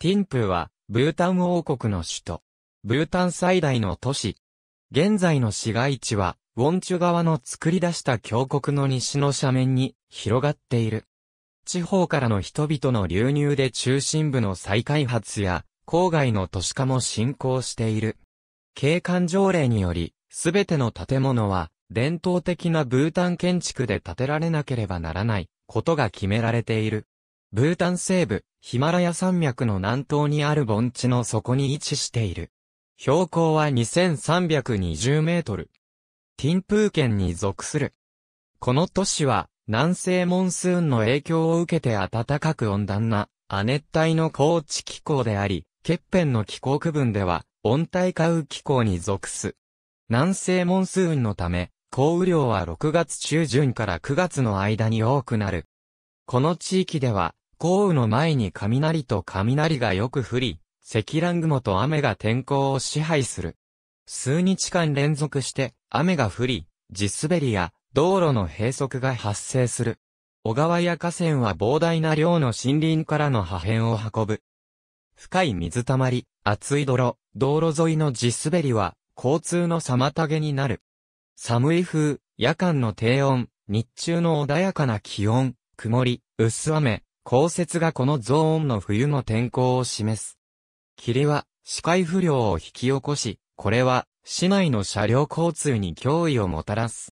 ティンプーは、ブータン王国の首都。ブータン最大の都市。現在の市街地は、ウォンチュ川の作り出した峡谷の西の斜面に広がっている。地方からの人々の流入で中心部の再開発や、郊外の都市化も進行している。景観条例により、すべての建物は、伝統的なブータン建築で建てられなければならない、ことが決められている。ブータン西部、ヒマラヤ山脈の南東にある盆地の底に位置している。標高は2320メートル。ティンプー県に属する。この都市は、南西モンスーンの影響を受けて暖かく温暖な、亜熱帯の高地気候であり、欠片の気候区分では、温帯下雨気候に属す。南西モンスーンのため、降雨量は6月中旬から9月の間に多くなる。この地域では、豪雨の前に雷と雷がよく降り、積乱雲と雨が天候を支配する。数日間連続して雨が降り、地滑りや道路の閉塞が発生する。小川や河川は膨大な量の森林からの破片を運ぶ。深い水たまり、厚い泥、道路沿いの地滑りは交通の妨げになる。寒い風、夜間の低温、日中の穏やかな気温、曇り、薄雨、降雪がこのゾーンの冬の天候を示す。霧は視界不良を引き起こし、これは市内の車両交通に脅威をもたらす。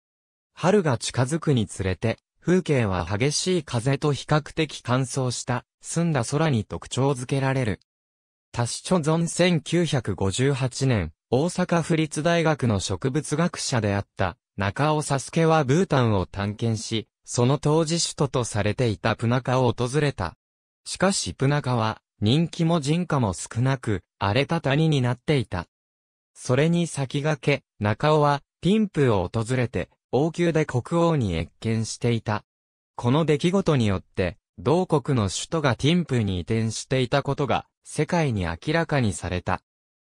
春が近づくにつれて、風景は激しい風と比較的乾燥した、澄んだ空に特徴づけられる。タ種ショゾン1958年、大阪府立大学の植物学者であった、中尾サスケはブータンを探検し、その当時首都とされていたプナカを訪れた。しかしプナカは、人気も人家も少なく、荒れた谷になっていた。それに先駆け、中尾は、ティンプーを訪れて、王宮で国王に謁見していた。この出来事によって、同国の首都がティンプーに移転していたことが、世界に明らかにされた。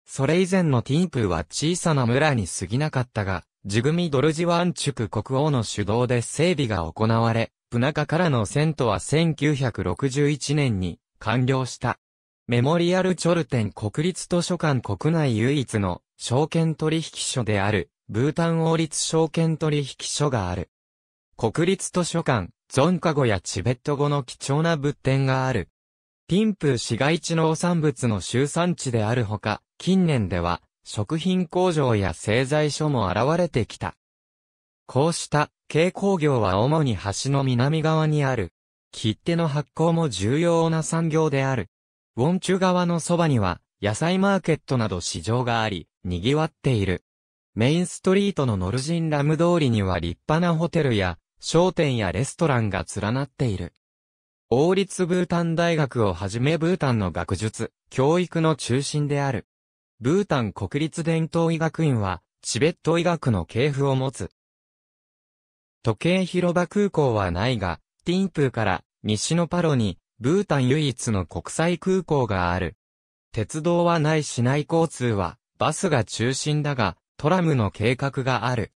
それ以前のティンプーは小さな村に過ぎなかったが、ジグミ・ドルジワンチュク国王の主導で整備が行われ、プナカからの遷都は1961年に完了した。メモリアル・チョルテン国立図書館国内唯一の証券取引所である、ブータン王立証券取引所がある。国立図書館、ゾンカ語やチベット語の貴重な物典がある。ピンプー市街地農産物の集産地であるほか、近年では、食品工場や製材所も現れてきた。こうした軽工業は主に橋の南側にある。切手の発行も重要な産業である。ウォンチュ川のそばには野菜マーケットなど市場があり、賑わっている。メインストリートのノルジンラム通りには立派なホテルや商店やレストランが連なっている。王立ブータン大学をはじめブータンの学術、教育の中心である。ブータン国立伝統医学院は、チベット医学の系譜を持つ。時計広場空港はないが、ティンプーから西のパロに、ブータン唯一の国際空港がある。鉄道はない市内交通は、バスが中心だが、トラムの計画がある。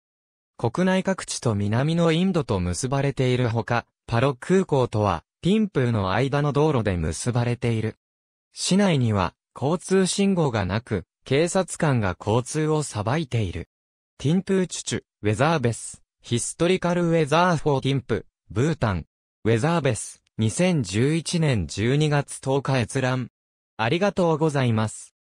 国内各地と南のインドと結ばれているほか、パロ空港とは、ティンプーの間の道路で結ばれている。市内には、交通信号がなく、警察官が交通を裁いている。ティンプーチュチュ、ウェザーベス、ヒストリカルウェザーフォーティンプ、ブータン、ウェザーベス、2011年12月10日閲覧。ありがとうございます。